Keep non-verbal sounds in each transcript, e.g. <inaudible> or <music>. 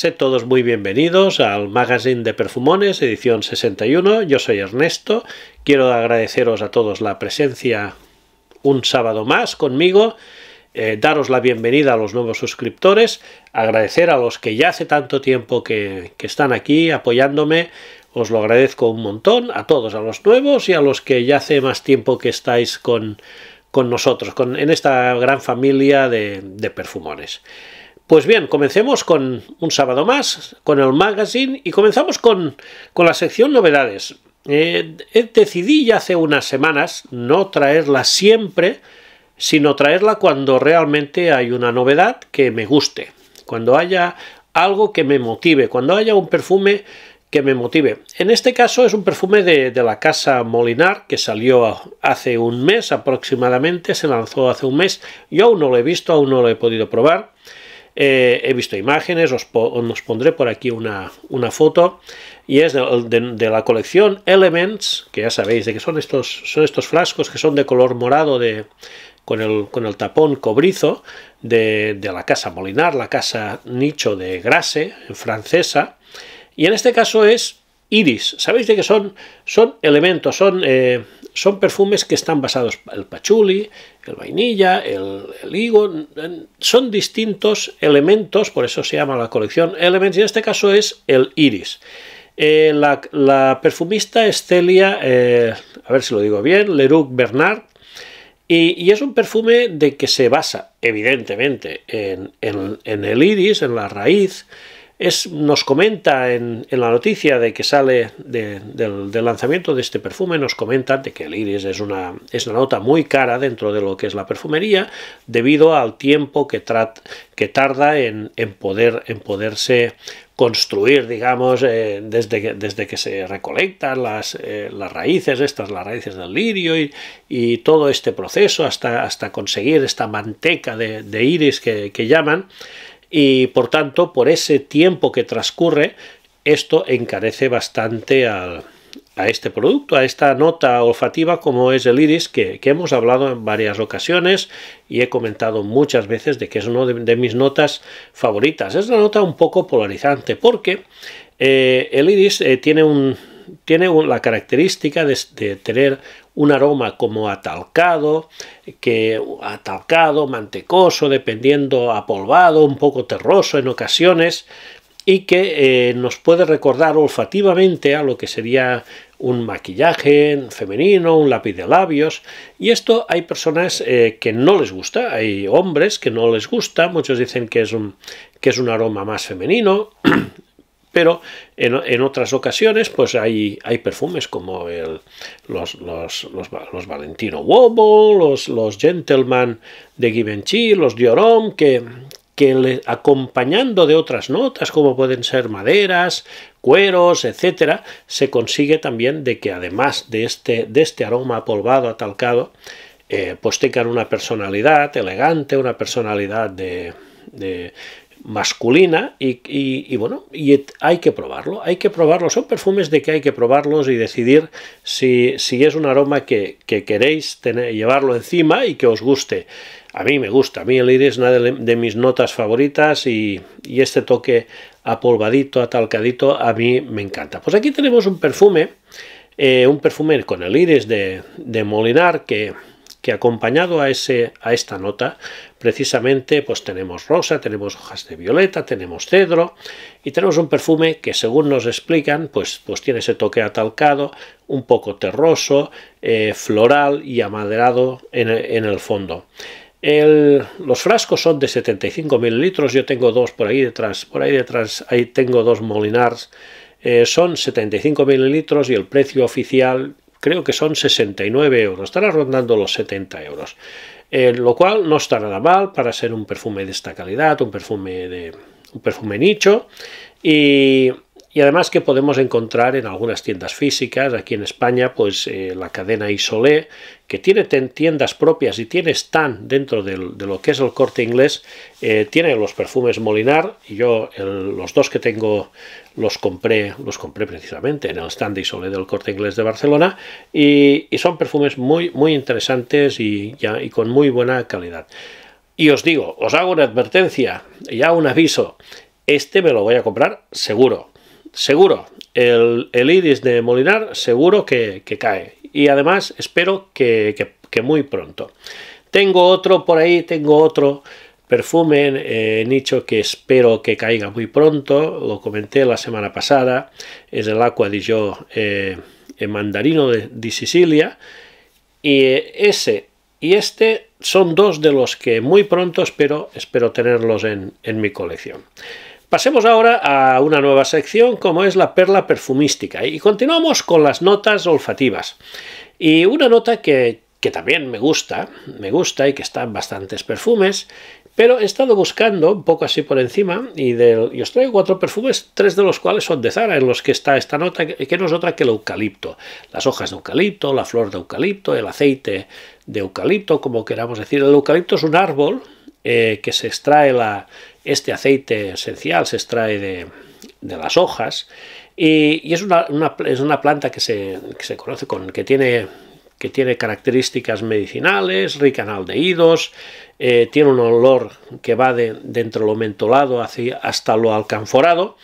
Sé todos muy bienvenidos al Magazine de Perfumones, edición 61. Yo soy Ernesto. Quiero agradeceros a todos la presencia un sábado más conmigo. Eh, daros la bienvenida a los nuevos suscriptores, agradecer a los que ya hace tanto tiempo que, están aquí apoyándome, os lo agradezco un montón, a todos, a los nuevos y a los que ya hace más tiempo que estáis con, nosotros, en esta gran familia de, de perfumones. Pues bien, comencemos con un sábado más, con el magazine y comenzamos con, la sección novedades. Eh, decidí ya hace unas semanas no traerla siempre, sino traerla cuando realmente hay una novedad que me guste, cuando haya algo que me motive, cuando haya un perfume que me motive. En este caso es un perfume de, de la casa Molinar que salió hace un mes aproximadamente, se lanzó hace un mes, yo aún no lo he visto, aún no lo he podido probar. Eh, he visto imágenes, os, pondré por aquí una, foto, y es de, la colección Elements, que ya sabéis de que son estos, son estos flascos que son de color morado de, con, el, tapón cobrizo de, la casa Molinar, la casa nicho de Grasse, en francesa, y en este caso es iris. Sabéis de que son, son elementos, son... Eh, son perfumes que están basados el pachuli, el vainilla, el, higo, son distintos elementos, por eso se llama la colección Elements, y en este caso es el iris. Eh, la, perfumista es Celia, eh, a ver si lo digo bien, Leroux Bernard, y, es un perfume de que se basa, evidentemente, en el iris, en la raíz, nos comenta en, la noticia de que sale del, lanzamiento de este perfume, nos comenta de que el iris es una, nota muy cara dentro de lo que es la perfumería, debido al tiempo que, que tarda en, poder, en poderse construir, digamos, eh, desde, que, se recolectan eh, las, raíces, estas, las raíces del lirio y, todo este proceso hasta, hasta conseguir esta manteca de, iris que llaman y por tanto por ese tiempo que transcurre esto encarece bastante a este producto, a esta nota olfativa como es el iris, que, hemos hablado en varias ocasiones y he comentado muchas veces de que es una de, mis notas favoritas. Es una nota un poco polarizante porque eh, el iris eh, tiene, un, tiene la característica de, de, tener un aroma como atalcado, que atalcado, mantecoso, dependiendo apolvado, un poco terroso en ocasiones, y que eh, nos puede recordar olfativamente a lo que sería un maquillaje femenino, un lápiz de labios, y esto hay personas eh, que no les gusta, hay hombres que no les gusta, muchos dicen que es un, que es un aroma más femenino, pero en, otras ocasiones, pues hay, hay perfumes como los, los, Valentino Wobble, los, los Gentleman de Givenchy, los Diorom, que, que acompañando de otras notas, como pueden ser maderas, cueros, etcétera, se consigue también de que además de este, de este aroma polvado, atalcado, eh, pues tengan una personalidad elegante, una personalidad de masculina y, bueno, y hay que probarlo, hay que probarlo, son perfumes de que hay que probarlos y decidir si, es un aroma que, queréis llevarlo encima y que os guste. A mí me gusta, a mí el iris es una de, mis notas favoritas y, este toque apolvadito, atalcadito, a mí me encanta. Pues aquí tenemos un perfume, eh, un perfume con el iris de, de Molinar que que acompañado a, ese, a esta nota, precisamente pues tenemos rosa, tenemos hojas de violeta, tenemos cedro y tenemos un perfume que según nos explican pues, pues tiene ese toque atalcado, un poco terroso, eh, floral y amaderado en, el fondo. los frascos son de 75 mililitros, yo tengo dos por ahí detrás, por ahí detrás, ahí tengo dos molinars, eh, son 75 mililitros y el precio oficial creo que son 69 euros, estará rondando los 70 euros. Eh, lo cual no está nada mal para ser un perfume de esta calidad, un perfume de un perfume nicho y, además que podemos encontrar en algunas tiendas físicas aquí en España pues eh, la cadena Isolé que tiene tiendas propias y tiene stand dentro de lo que es el corte inglés, eh, tiene los perfumes Molinar, y yo los dos que tengo los compré, los compré precisamente en el stand de sobre del Corte Inglés de Barcelona y, son perfumes muy, muy interesantes y, ya, y con muy buena calidad. Y os digo, os hago una advertencia, ya un aviso, este me lo voy a comprar seguro, seguro. El, el iris de Molinar seguro que, cae y además espero que muy pronto. Tengo otro por ahí, tengo otro perfume, eh, nicho que espero que caiga muy pronto, lo comenté la semana pasada, es el Aqua di Gio eh, mandarino de, Sicilia, y eh, ese y este son dos de los que muy pronto espero, espero tenerlos en, en mi colección. Pasemos ahora a una nueva sección como es la perla perfumística y continuamos con las notas olfativas. Y una nota que, que también me gusta, me gusta y que está en bastantes perfumes, pero he estado buscando un poco así por encima y, os traigo cuatro perfumes, tres de los cuales son de Zara, en los que está esta nota, que no es otra que el eucalipto. Las hojas de eucalipto, la flor de eucalipto, el aceite de eucalipto, como queramos decir. El eucalipto es un árbol eh, que se extrae la, este aceite esencial, se extrae de, las hojas. Y, es, una, es, una, planta que se, conoce con, que tiene que tiene características medicinales, rica en aldeídos, eh, tiene un olor que va de, de lo mentolado hasta lo alcanforado,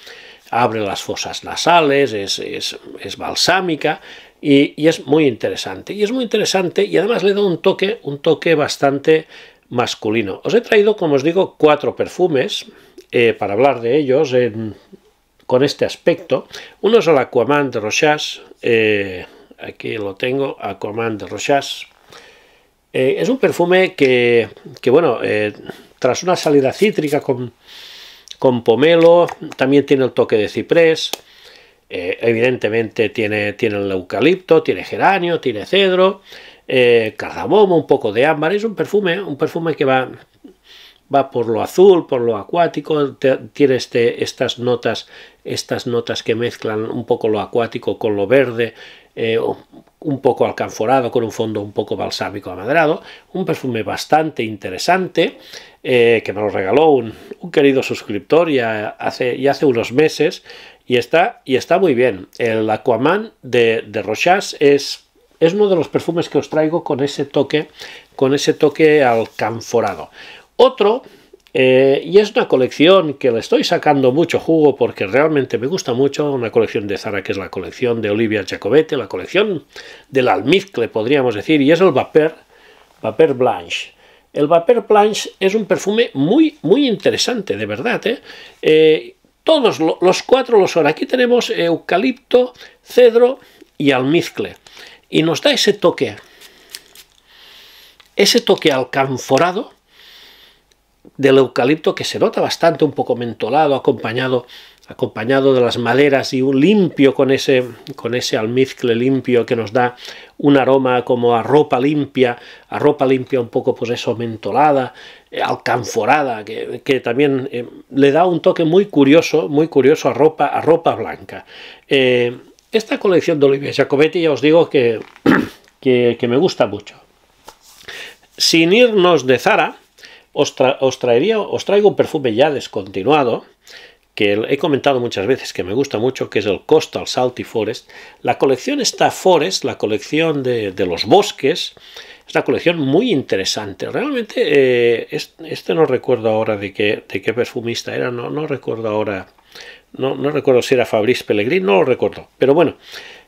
abre las fosas nasales, es, balsámica y, es muy interesante. Y es muy interesante y además le da un toque, un toque bastante masculino. Os he traído, como os digo, cuatro perfumes eh, para hablar de ellos con este aspecto. Uno es el Aquaman de Rochas, eh, aquí lo tengo, Aquaman de Rochas. Eh, es un perfume que, bueno, eh, tras una salida cítrica con, con pomelo, también tiene el toque de ciprés, eh, evidentemente tiene, tiene el eucalipto, tiene geranio, tiene cedro, cardamomo, un poco de ámbar, es un perfume, un perfume que va, va por lo azul, por lo acuático, tiene este, estas notas, estas notas que mezclan un poco lo acuático con lo verde, eh, un poco alcanforado con un fondo un poco balsámico amaderado, un perfume bastante interesante eh, que me lo regaló un, un querido suscriptor ya hace, ya hace unos meses y está, y está muy bien. El Aquaman de, de Rochas es, es uno de los perfumes que os traigo con ese toque, con ese toque alcanforado. Otro eh, y es una colección que le estoy sacando mucho jugo porque realmente me gusta mucho, una colección de Zara que es la colección de Olivia chacobete la colección del almizcle podríamos decir, y es el Vapeur, Blanche. El Vapeur Blanche es un perfume muy, muy interesante, de verdad. ¿eh? Eh, todos los cuatro los son. Aquí tenemos eucalipto, cedro y almizcle. Y nos da ese toque, ese toque alcanforado, del eucalipto que se nota bastante, un poco mentolado, acompañado, acompañado de las maderas y un limpio con ese, con ese almizcle limpio que nos da un aroma como a ropa limpia, a ropa limpia un poco pues eso, mentolada, eh, alcanforada, que, también eh, le da un toque muy curioso, muy curioso a ropa, a ropa blanca. Eh, esta colección de Olivia Jacobetti ya os digo <coughs> que, que me gusta mucho. Sin irnos de Zara, os, traería, os traigo un perfume ya descontinuado que he comentado muchas veces que me gusta mucho, que es el Coastal Salty Forest. La colección está Forest, la colección de, los bosques, es una colección muy interesante. Realmente, eh, este no recuerdo ahora de qué, de qué perfumista era, no, no recuerdo ahora, no, no recuerdo si era Fabrice Pellegrin, no lo recuerdo. Pero bueno,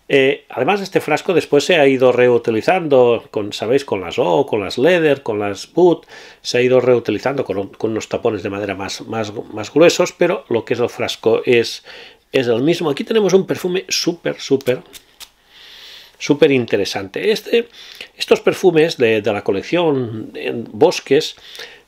eh, además, este frasco después se ha ido reutilizando, con, ¿sabéis? Con las O, con las Leather, con las Boot, se ha ido reutilizando con, con unos tapones de madera más, más, más, gruesos, pero lo que es el frasco es, es el mismo. Aquí tenemos un perfume súper, súper, súper interesante. Este, estos perfumes de, la colección Bosques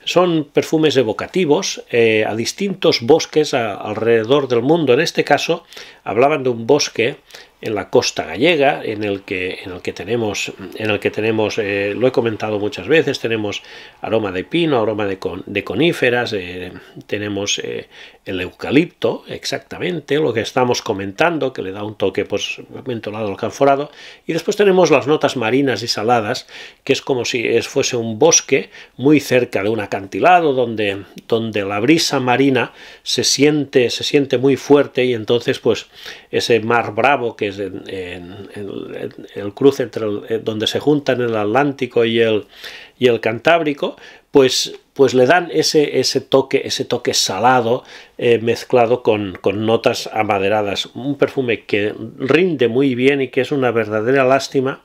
son perfumes evocativos eh, a distintos bosques alrededor del mundo. En este caso, hablaban de un bosque en la costa gallega, en el que, en el que tenemos, en el que tenemos eh, lo he comentado muchas veces, tenemos aroma de pino, aroma de, coníferas, eh, tenemos eh, el eucalipto, exactamente, lo que estamos comentando, que le da un toque pues, mentolado al canforado, y después tenemos las notas marinas y saladas, que es como si fuese un bosque muy cerca de un acantilado, donde, donde la brisa marina se siente, se siente muy fuerte, y entonces pues ese mar bravo que en, el, cruce entre eh, donde se juntan el Atlántico y el, y el Cantábrico, pues, pues le dan ese, ese, toque, ese toque salado eh, mezclado con, con, notas amaderadas. Un perfume que rinde muy bien y que es una verdadera lástima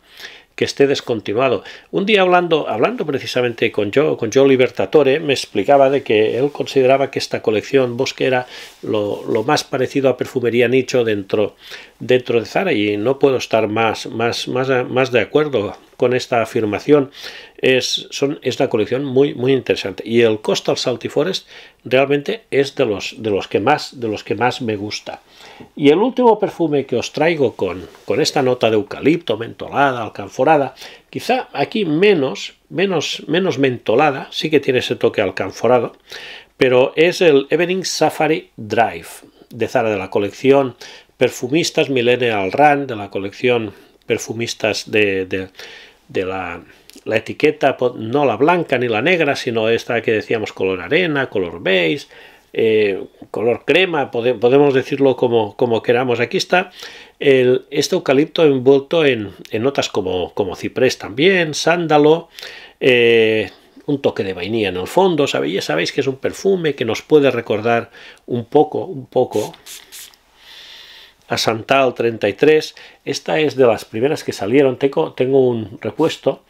que esté descontinuado. Un día hablando, hablando precisamente con yo, con Joe Libertatore, me explicaba de que él consideraba que esta colección Bosque era lo, más parecido a perfumería nicho dentro, dentro de Zara y no puedo estar más, más, más, de acuerdo con esta afirmación. Es, son, es una colección muy, muy interesante. Y el Coastal Salty Forest realmente es de los, de los, que, más, de los que más me gusta. Y el último perfume que os traigo con, esta nota de eucalipto, mentolada, alcanforada, quizá aquí menos, menos, menos mentolada, sí que tiene ese toque alcanforado, pero es el Evening Safari Drive de Zara, de la colección Perfumistas Millennial Run, de la colección Perfumistas de, la, etiqueta, no la blanca ni la negra, sino esta que decíamos color arena, color beige, eh, color crema, podemos decirlo como, como, queramos. Aquí está el, este eucalipto envuelto en, notas como, como, ciprés también, sándalo, eh, un toque de vainilla en el fondo. ¿sabéis? Ya sabéis que es un perfume que nos puede recordar un poco, un poco a Santal 33. Esta es de las primeras que salieron. tengo un repuesto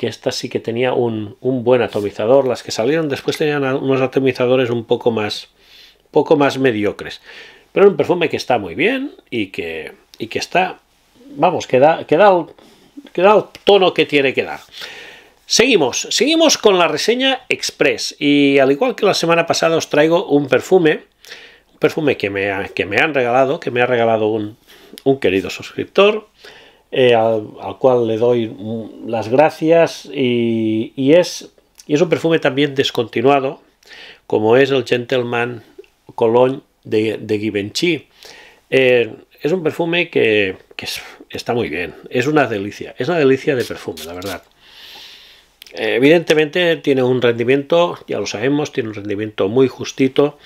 que esta sí que tenía un, buen atomizador. Las que salieron después tenían unos atomizadores un poco más, poco más mediocres. Pero un perfume que está muy bien y que, que está, vamos, que da, el, tono que tiene que dar. Seguimos, seguimos con la reseña express y al igual que la semana pasada os traigo un perfume, un perfume que me, que me han regalado, que me ha regalado un, un querido suscriptor eh, al, cual le doy mm, las gracias y, es, y, es, un perfume también descontinuado, como es el Gentleman Cologne de, de Givenchy. Eh, es un perfume que, está muy bien, es una delicia, es una delicia de perfume, la verdad. Eh, evidentemente tiene un rendimiento, ya lo sabemos, tiene un rendimiento muy justito,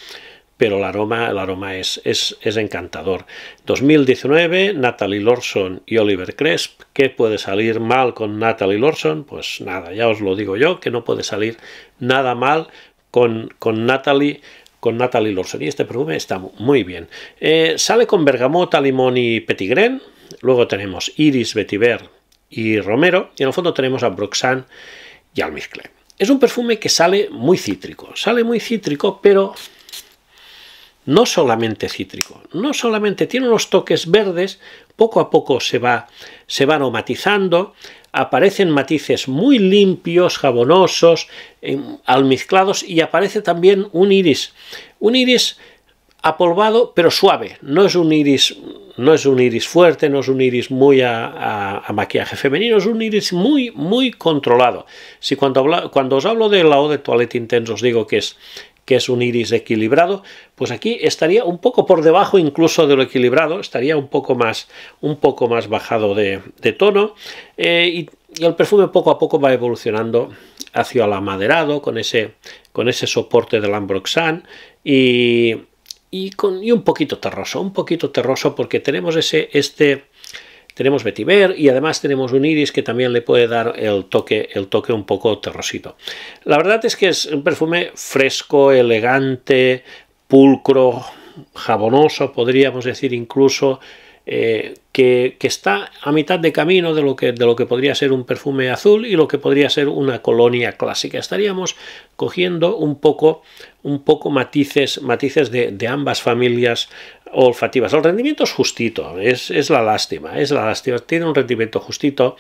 pero el aroma, es, es, encantador. 2019, Natalie Lorson y Oliver Cresp. ¿Qué puede salir mal con Natalie Lorson? Pues nada, ya os lo digo yo, que no puede salir nada mal con, con Natalie con Natalie Lorson y este perfume está muy bien. Eh, sale con bergamota, limón y petigren. Luego tenemos Iris, Vetiver y Romero. Y en el fondo tenemos a broxan y Almizcle. Es un perfume que sale muy cítrico. Sale muy cítrico, pero no solamente cítrico, no solamente tiene unos toques verdes, poco a poco se, va, se van aromatizando, aparecen matices muy limpios, jabonosos, em, almizclados y aparece también un iris, un iris apolvado pero suave, no es un iris no es un iris fuerte, no es un iris muy a, a, maquillaje femenino, es un iris muy, muy controlado. Si cuando, cuando os hablo de la de Toilette Intense os digo que es que es un iris equilibrado, pues aquí estaría un poco por debajo incluso de lo equilibrado, estaría un poco más, un poco más bajado de, tono eh, y, el perfume poco a poco va evolucionando hacia el amaderado con ese, con ese soporte del Ambroxan y, con, un poquito terroso, un poquito terroso porque tenemos ese, este tenemos vetiver y además tenemos un iris que también le puede dar el toque, el toque un poco terrosito. La verdad es que es un perfume fresco, elegante, pulcro, jabonoso, podríamos decir incluso, eh, que, está a mitad de camino de lo, que, de lo que podría ser un perfume azul y lo que podría ser una colonia clásica. Estaríamos cogiendo un poco, un poco matices, matices de, ambas familias olfativas. El rendimiento es justito, es, es la lástima, es la lástima, tiene un rendimiento justito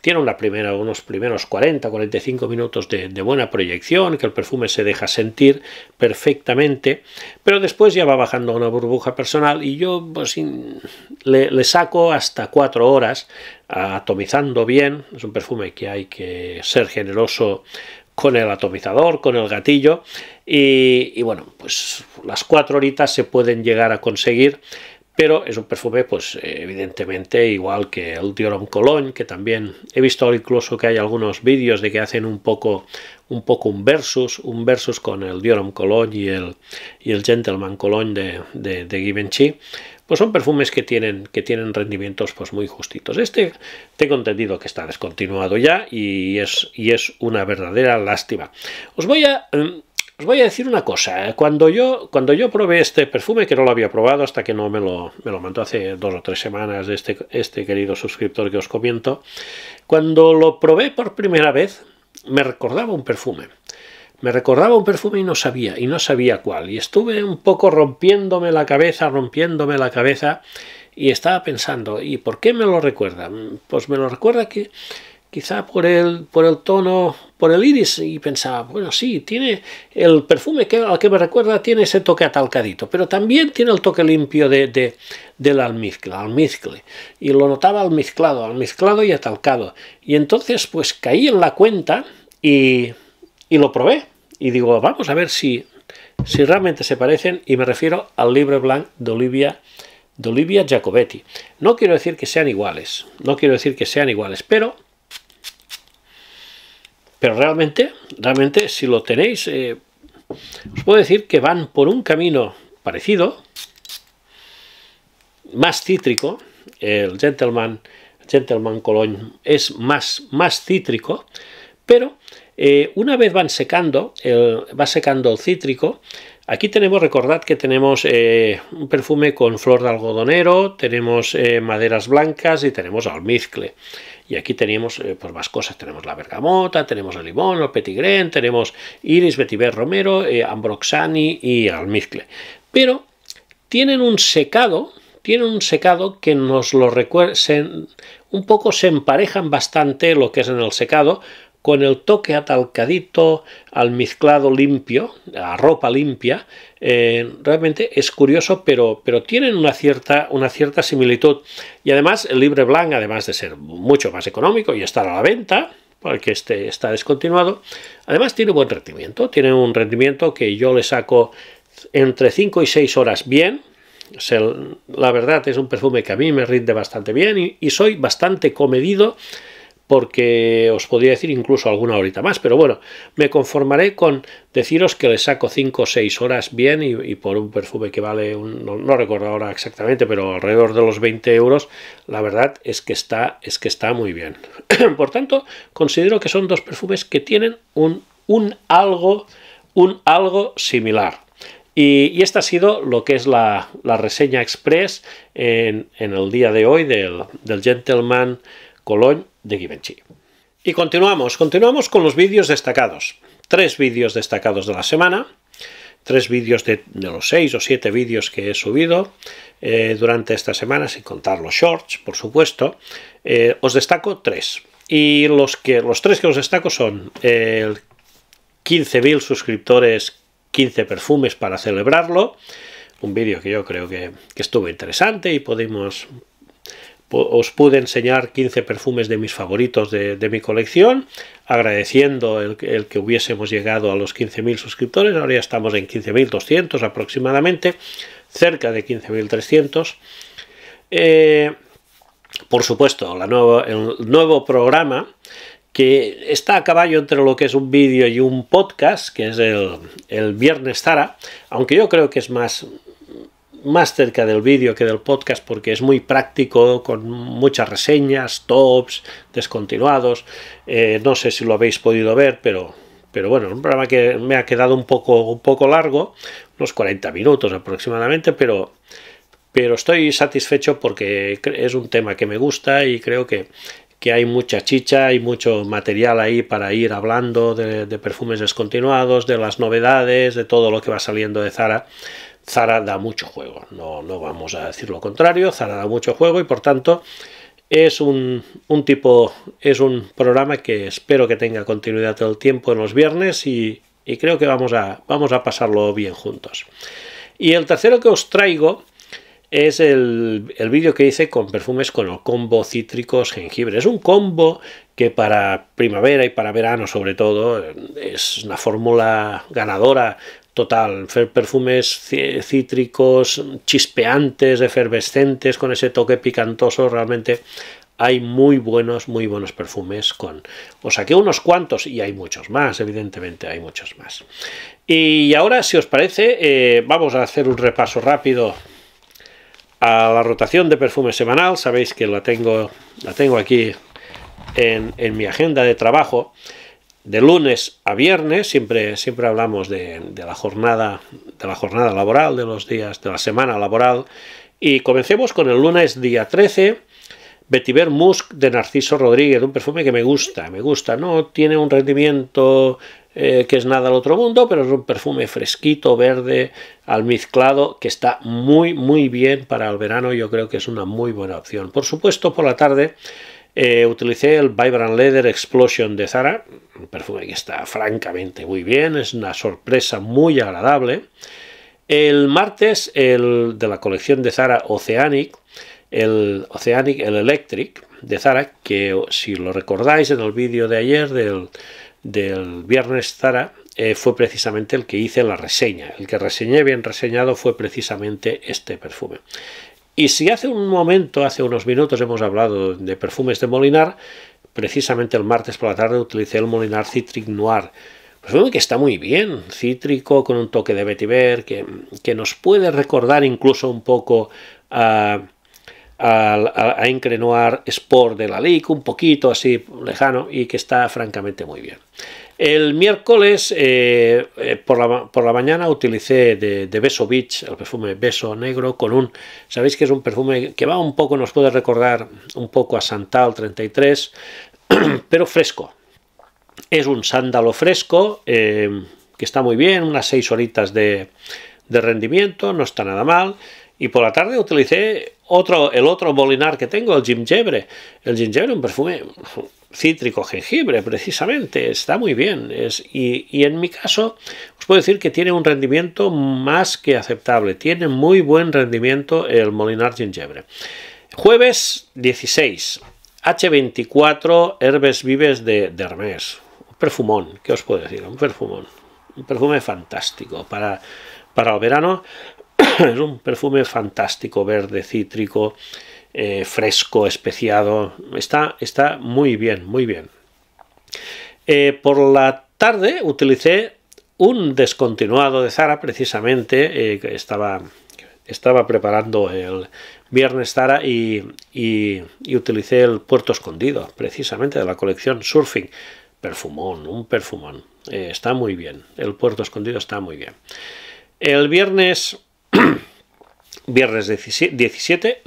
tiene una primera, unos primeros 40, 45 minutos de, buena proyección, que el perfume se deja sentir perfectamente, pero después ya va bajando una burbuja personal y yo pues, le, saco hasta 4 horas atomizando bien. Es un perfume que hay que ser generoso con el atomizador, con el gatillo y, bueno, pues las 4 horitas se pueden llegar a conseguir pero es un perfume pues eh, evidentemente igual que el Homme Cologne, que también he visto incluso que hay algunos vídeos de que hacen un poco un poco un versus, un versus con el Homme Cologne y el, Gentleman Cologne de, de, Givenchy, pues son perfumes que tienen, que tienen rendimientos pues muy justitos. Este tengo entendido que está descontinuado ya y es, y es una verdadera lástima. Os voy a... Mm, os voy a decir una cosa, eh. cuando yo, cuando yo probé este perfume, que no lo había probado hasta que no me lo, lo mandó hace dos o tres semanas este, este querido suscriptor que os comento, cuando lo probé por primera vez, me recordaba un perfume. Me recordaba un perfume y no sabía, y no sabía cuál. Y estuve un poco rompiéndome la cabeza, rompiéndome la cabeza, y estaba pensando, ¿y por qué me lo recuerda? Pues me lo recuerda que quizá por el, por el tono, por el iris, y pensaba, bueno, sí, tiene el perfume que, al que me recuerda, tiene ese toque atalcadito, pero también tiene el toque limpio de, del almizcle, almizcle, y lo notaba almizclado, almizclado y atalcado, y entonces pues caí en la cuenta y, lo probé, y digo, vamos a ver si, si realmente se parecen, y me refiero al Libre Blanc de Olivia de Olivia Giacobetti. No quiero decir que sean iguales, no quiero decir que sean iguales, pero pero realmente, realmente, si lo tenéis, eh, os puedo decir que van por un camino parecido, más cítrico. El Gentleman, Gentleman Cologne es más, más cítrico, pero eh, una vez van secando, va secando el cítrico. Aquí tenemos, recordad que tenemos eh, un perfume con flor de algodonero, tenemos maderas blancas y tenemos almizcle. Y aquí tenemos eh, pues más cosas, tenemos la bergamota, tenemos el limón, el petigrén, tenemos iris, vetiver romero, eh, ambroxani y almizcle. Pero tienen un secado, tienen un secado que nos lo recuerda, un poco se emparejan bastante lo que es en el secado con el toque atalcadito al mezclado limpio, a ropa limpia, eh, realmente es curioso, pero, pero tienen una cierta, una cierta similitud. Y además el Libre Blanc, además de ser mucho más económico y estar a la venta, porque este está descontinuado, además tiene buen rendimiento, tiene un rendimiento que yo le saco entre 5 y 6 horas bien, la verdad es un perfume que a mí me rinde bastante bien y, soy bastante comedido porque os podría decir incluso alguna horita más, pero bueno, me conformaré con deciros que le saco 5 o 6 horas bien y, por un perfume que vale, no, recuerdo ahora exactamente, pero alrededor de los 20 euros, la verdad es que está, es que está muy bien. <clears throat> por tanto, considero que son dos perfumes que tienen un, un algo, un algo similar. Y, esta ha sido lo que es la, reseña express en, en, el día de hoy del, del Gentleman Colón de Givenchy. Y continuamos, continuamos con los vídeos destacados. Tres vídeos destacados de la semana, tres vídeos de, los seis o siete vídeos que he subido eh, durante esta semana, sin contar los shorts, por supuesto. Eh, os destaco tres. Y los, que, los tres que os destaco son eh, el 15.000 suscriptores, 15 perfumes para celebrarlo. Un vídeo que yo creo que, que estuvo interesante y podemos os pude enseñar 15 perfumes de mis favoritos de, mi colección, agradeciendo el, que hubiésemos llegado a los 15.000 suscriptores, ahora ya estamos en 15.200 aproximadamente, cerca de 15.300. Eh, por supuesto, el nuevo programa que está a caballo entre lo que es un vídeo y un podcast, que es el, el Viernes Zara, aunque yo creo que es más, más cerca del vídeo que del podcast porque es muy práctico, con muchas reseñas, tops, descontinuados. Eh, no sé si lo habéis podido ver, pero, pero bueno, un programa que me ha quedado un poco, un poco largo, unos 40 minutos aproximadamente, pero, pero estoy satisfecho porque es un tema que me gusta y creo que que hay mucha chicha y mucho material ahí para ir hablando de, de, perfumes descontinuados, de las novedades, de todo lo que va saliendo de Zara. Zara da mucho juego, no, vamos a decir lo contrario, Zara da mucho juego y por tanto es un, tipo, es un programa que espero que tenga continuidad todo el tiempo en los viernes y, creo que vamos a, vamos a pasarlo bien juntos. Y el tercero que os traigo es el, el vídeo que hice con perfumes con el combo cítricos jengibre. Es un combo que para primavera y para verano sobre todo es una fórmula ganadora total, perfumes cítricos, chispeantes, efervescentes, con ese toque picantoso, realmente hay muy buenos, muy buenos perfumes con... Os saqué unos cuantos y hay muchos más, evidentemente hay muchos más. Y ahora, si os parece, eh, vamos a hacer un repaso rápido a la rotación de perfume semanal. Sabéis que la tengo, la tengo aquí en mi agenda de trabajo de lunes a viernes, siempre, siempre hablamos de, la jornada, de la jornada laboral, de los días, de la semana laboral, y comencemos con el lunes día 13, Vetiver Musk de Narciso Rodríguez, un perfume que me gusta, me gusta, no tiene un rendimiento eh, que es nada al otro mundo, pero es un perfume fresquito, verde, almizclado, que está muy, muy bien para el verano, yo creo que es una muy buena opción. Por supuesto, por la tarde eh, utilicé el Vibrant Leather Explosion de Zara, un perfume que está francamente muy bien, es una sorpresa muy agradable. El martes, el de la colección de Zara Oceanic, el Oceanic, el Electric de Zara, que oh, si lo recordáis en el vídeo de ayer del, viernes Zara, eh, fue precisamente el que hice la reseña. El que reseñé bien reseñado fue precisamente este perfume. Y si hace un momento, hace unos minutos hemos hablado de perfumes de Molinar, precisamente el martes por la tarde utilicé el Molinar Citric Noir. Perfume que está muy bien, cítrico, con un toque de vetiver, que, que nos puede recordar incluso un poco a... Incre Sport de la un poquito así lejano y que está francamente muy bien. El miércoles eh, eh, por, la, mañana utilicé de, Beso Beach el perfume Beso Negro con un, sabéis que es un perfume que va un poco, nos puede recordar un poco a Santal 33, <clears throat> pero fresco. Es un sándalo fresco eh, que está muy bien, unas 6 horitas de, de rendimiento, no está nada mal. Y por la tarde utilicé otro, el otro molinar que tengo, el gingebre. El gingebre, un perfume cítrico, jengibre, precisamente, está muy bien. y, en mi caso, os puedo decir que tiene un rendimiento más que aceptable. Tiene muy buen rendimiento el molinar gingebre. Jueves 16, H24 Herbes Vives de, Hermes. Un perfumón, ¿qué os puedo decir? Un perfumón. Un perfume fantástico para, para el verano <coughs> es un perfume fantástico, verde, cítrico, eh, fresco, especiado. Está, está muy bien, muy bien. Eh, por la tarde utilicé un descontinuado de Zara, precisamente, eh, que estaba, estaba preparando el viernes Zara y, y, utilicé el Puerto Escondido, precisamente de la colección Surfing. Perfumón, un perfumón. está muy bien. El Puerto Escondido está muy bien. El viernes <clears throat> viernes 17,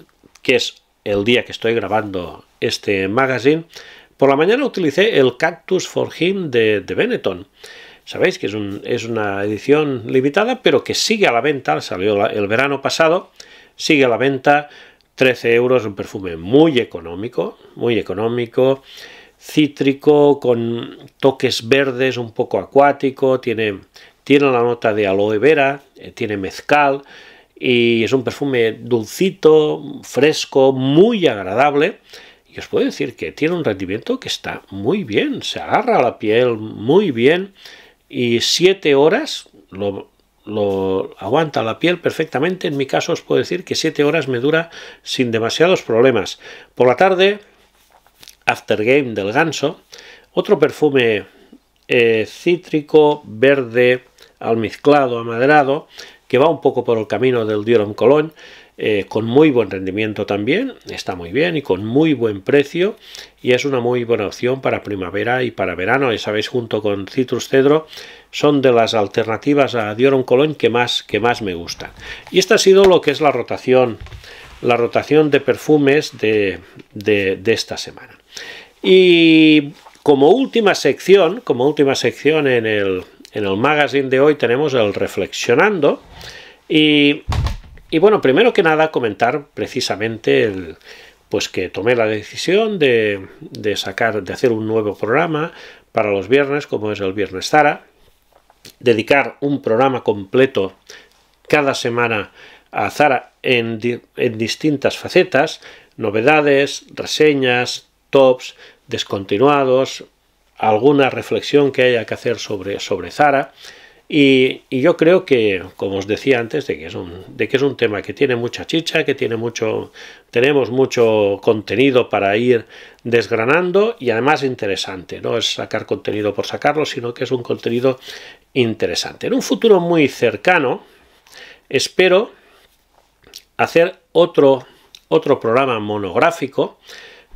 que es el día que estoy grabando este magazine, por la mañana utilicé el Cactus for Him de, de Benetton. Sabéis que es, una edición limitada, pero que sigue a la venta, salió el verano pasado, sigue a la venta 13 euros, un perfume muy económico, muy económico, cítrico, con toques verdes, un poco acuático, tiene, tiene la nota de aloe vera, eh, tiene mezcal y es un perfume dulcito, fresco, muy agradable. Y os puedo decir que tiene un rendimiento que está muy bien, se agarra a la piel muy bien y 7 horas lo, aguanta la piel perfectamente. En mi caso os puedo decir que 7 horas me dura sin demasiados problemas. Por la tarde, After Game del Ganso, otro perfume eh, cítrico, verde, almizclado, amaderado, que va un poco por el camino del Dioron Colón, eh, con muy buen rendimiento también, está muy bien y con muy buen precio y es una muy buena opción para primavera y para verano. Y sabéis, junto con Citrus Cedro, son de las alternativas a Dioron Colón que más, que más me gustan. Y esta ha sido lo que es la rotación, la rotación de perfumes de esta semana. Y como última sección, como última sección en el, en el magazine de hoy tenemos el Reflexionando y, bueno, primero que nada comentar precisamente el, pues que tomé la decisión de, sacar, de hacer un nuevo programa para los viernes, como es el Viernes Zara, dedicar un programa completo cada semana a Zara en distintas facetas, novedades, reseñas, tops, descontinuados, alguna reflexión que haya que hacer sobre, sobre Zara. Y, yo creo que, como os decía antes, de que, es un, de que es un tema que tiene mucha chicha, que tiene mucho, tenemos mucho contenido para ir desgranando y además interesante. No es sacar contenido por sacarlo, sino que es un contenido interesante. En un futuro muy cercano, espero hacer otro, otro programa monográfico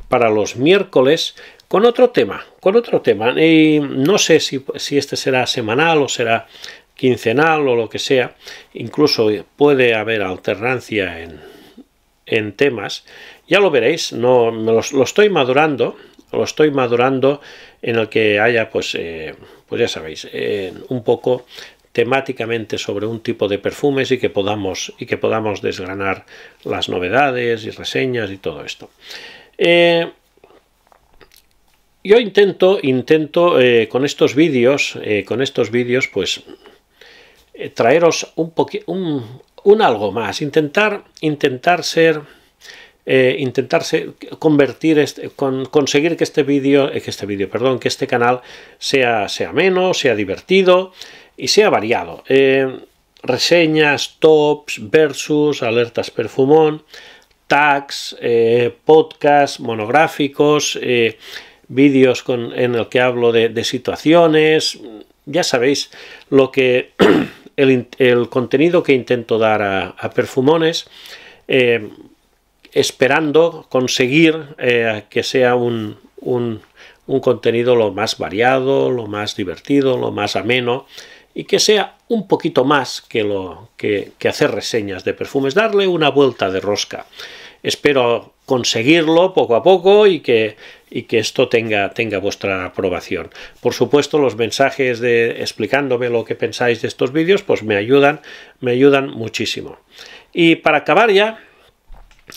para los miércoles con otro tema, con otro tema. y no sé si, este será semanal o será quincenal o lo que sea. Incluso puede haber alternancia en, en temas. Ya lo veréis, no, lo estoy madurando, lo estoy madurando en el que haya, pues, eh, pues ya sabéis, eh, un poco temáticamente sobre un tipo de perfumes y que podamos y que podamos desgranar las novedades y reseñas y todo esto. Eh, yo intento, intento eh, con estos vídeos, eh, con estos vídeos, pues eh, traeros un, un, un, algo más, intentar, intentar ser, intentar convertir, este, conseguir que este vídeo, que este vídeo, perdón, que este canal sea, sea menos, sea divertido y sea variado. reseñas, tops, versus, alertas perfumón, tags, podcasts, monográficos vídeos en el que hablo de, situaciones, ya sabéis lo que <clears throat> el, contenido que intento dar a, perfumones, eh, esperando conseguir eh, que sea un, un, contenido lo más variado, lo más divertido, lo más ameno y que sea un poquito más que, lo, que, hacer reseñas de perfumes, darle una vuelta de rosca. Espero conseguirlo poco a poco y que y que esto tenga, vuestra aprobación. Por supuesto, los mensajes de explicándome lo que pensáis de estos vídeos, pues me ayudan, me ayudan muchísimo. Y para acabar ya,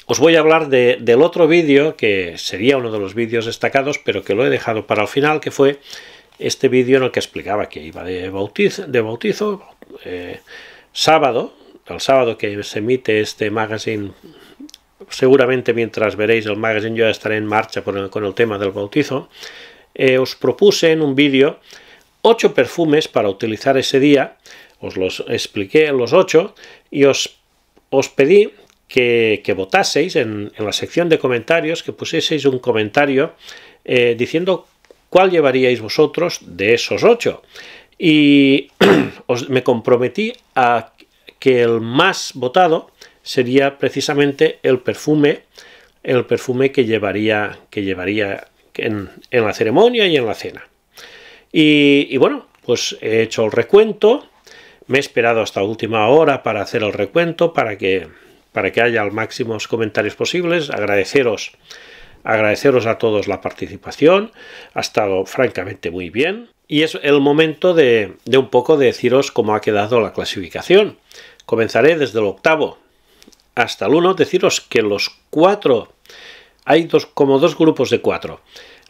os voy a hablar del otro vídeo, que sería uno de los vídeos destacados, pero que lo he dejado para el final, que fue este vídeo en el que explicaba que iba de bautizo, de bautizo eh, sábado, el sábado que se emite este magazine seguramente mientras veréis el magazine yo estaré en marcha con el, tema del bautizo, eh, os propuse en un vídeo ocho perfumes para utilizar ese día, os los expliqué los ocho y os, os pedí que, votaseis en, la sección de comentarios, que pusieseis un comentario eh, diciendo cuál llevaríais vosotros de esos ocho. Y <clears throat> os, me comprometí a que el más votado sería precisamente el perfume, el perfume que llevaría, que llevaría en, la ceremonia y en la cena. Y, bueno, pues he hecho el recuento, me he esperado hasta última hora para hacer el recuento, para que, para que haya los máximos comentarios posibles, agradeceros agradeceros a todos la participación, ha estado francamente muy bien y es el momento de, un poco de deciros cómo ha quedado la clasificación. Comenzaré desde el octavo, hasta el 1, deciros que los cuatro, hay dos, como dos grupos de cuatro.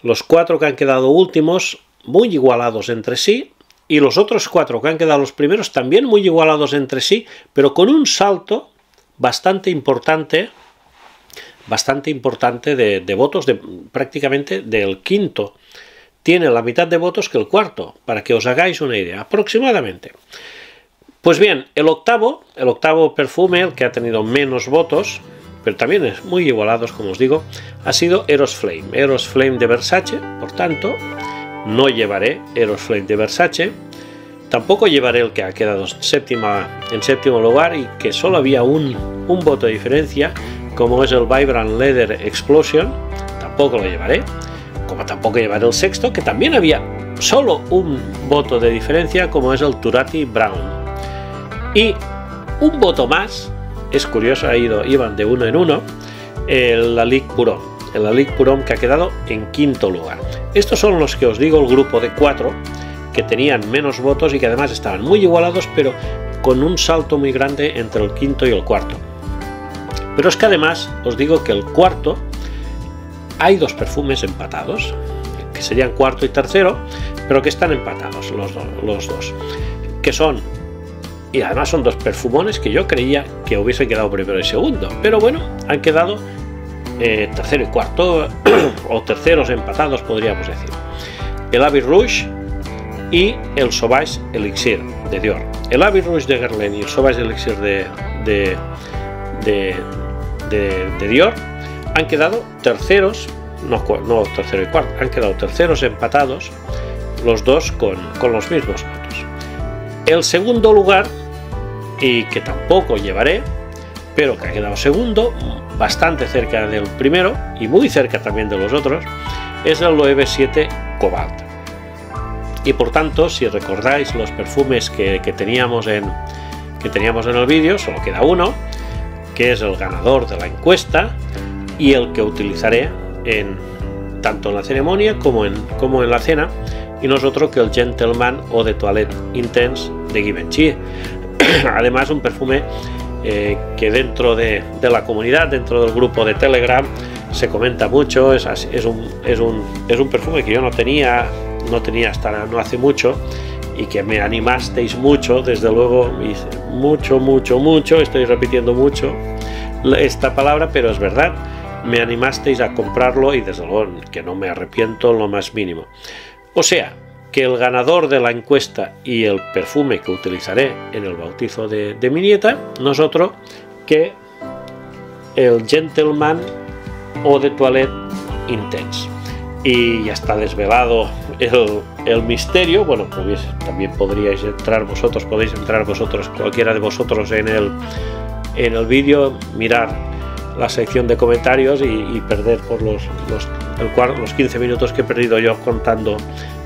Los cuatro que han quedado últimos, muy igualados entre sí, y los otros cuatro que han quedado los primeros, también muy igualados entre sí, pero con un salto bastante importante, bastante importante de, votos, de, prácticamente del quinto. Tiene la mitad de votos que el cuarto, para que os hagáis una idea, aproximadamente. Pues bien, el octavo, el octavo perfume, el que ha tenido menos votos, pero también es muy igualados, como os digo, ha sido Eros Flame. Eros Flame de Versace, por tanto, no llevaré Eros Flame de Versace. Tampoco llevaré el que ha quedado en, séptima, en séptimo lugar y que solo había un, un voto de diferencia, como es el Vibrant Leather Explosion. Tampoco lo llevaré. Como tampoco llevaré el sexto, que también había solo un voto de diferencia, como es el Turati Brown. Y un voto más, es curioso, ha ido, iban de uno en uno, el Alic Purón. El Alic Purón que ha quedado en quinto lugar. Estos son los que os digo, el grupo de cuatro, que tenían menos votos y que además estaban muy igualados, pero con un salto muy grande entre el quinto y el cuarto. Pero es que además os digo que el cuarto hay dos perfumes empatados, que serían cuarto y tercero, pero que están empatados los, los dos, que son y además son dos perfumones que yo creía que hubiesen quedado primero y segundo. Pero bueno, han quedado eh, tercero y cuarto, <clears throat> o terceros empatados podríamos decir. El Avis Rouge y el Sauvage Elixir de Dior. El Avis Rouge de Guerlain y el Sauvage Elixir de, de, Dior han quedado terceros, no, tercero y cuarto, han quedado terceros empatados los dos con, con los mismos. El segundo lugar, y que tampoco llevaré, pero que ha quedado segundo, bastante cerca del primero y muy cerca también de los otros, es el Loewe 7 Cobalt. Y por tanto, si recordáis los perfumes que, teníamos, en, que teníamos en el vídeo, solo queda uno, que es el ganador de la encuesta y el que utilizaré en, tanto en la ceremonia como en, como en la cena y no es otro que el Gentleman o de Toilette Intense de Givenchy. <clears throat> Además, un perfume eh, que dentro de, la comunidad, dentro del grupo de Telegram, se comenta mucho. Es, es, un, es, un, es un perfume que yo no tenía, no tenía hasta no hace mucho y que me animasteis mucho, desde luego, mucho, mucho, mucho, estoy repitiendo mucho esta palabra, pero es verdad, me animasteis a comprarlo y desde luego que no me arrepiento en lo más mínimo. O sea, que el ganador de la encuesta y el perfume que utilizaré en el bautizo de, mi nieta no es otro que el Gentleman o de Toilette Intense. Y ya está desvelado el, el misterio. Bueno, pues también podríais entrar vosotros, podéis entrar vosotros, cualquiera de vosotros en el, en el vídeo, mirar la sección de comentarios y, perder por los, los, los 15 minutos que he perdido yo contando,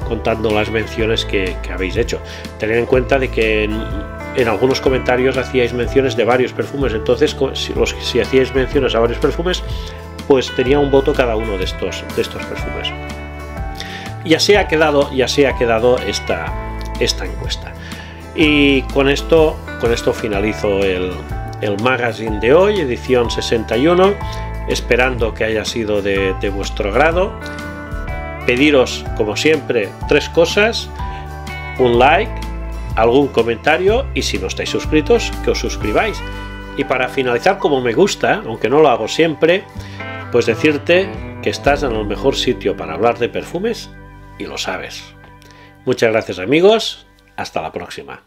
contando las menciones que, habéis hecho. Tener en cuenta de que en, algunos comentarios hacíais menciones de varios perfumes, entonces si, hacíais menciones a varios perfumes, pues tenía un voto cada uno de estos, de estos perfumes. Ya se ha quedado, ya se ha quedado esta, esta encuesta. Y con esto, con esto finalizo el, el magazine de hoy, edición 61, esperando que haya sido de, vuestro grado. Pediros, como siempre, tres cosas, un like, algún comentario y si no estáis suscritos, que os suscribáis. Y para finalizar, como me gusta, aunque no lo hago siempre, pues decirte que estás en el mejor sitio para hablar de perfumes y lo sabes. Muchas gracias amigos, hasta la próxima.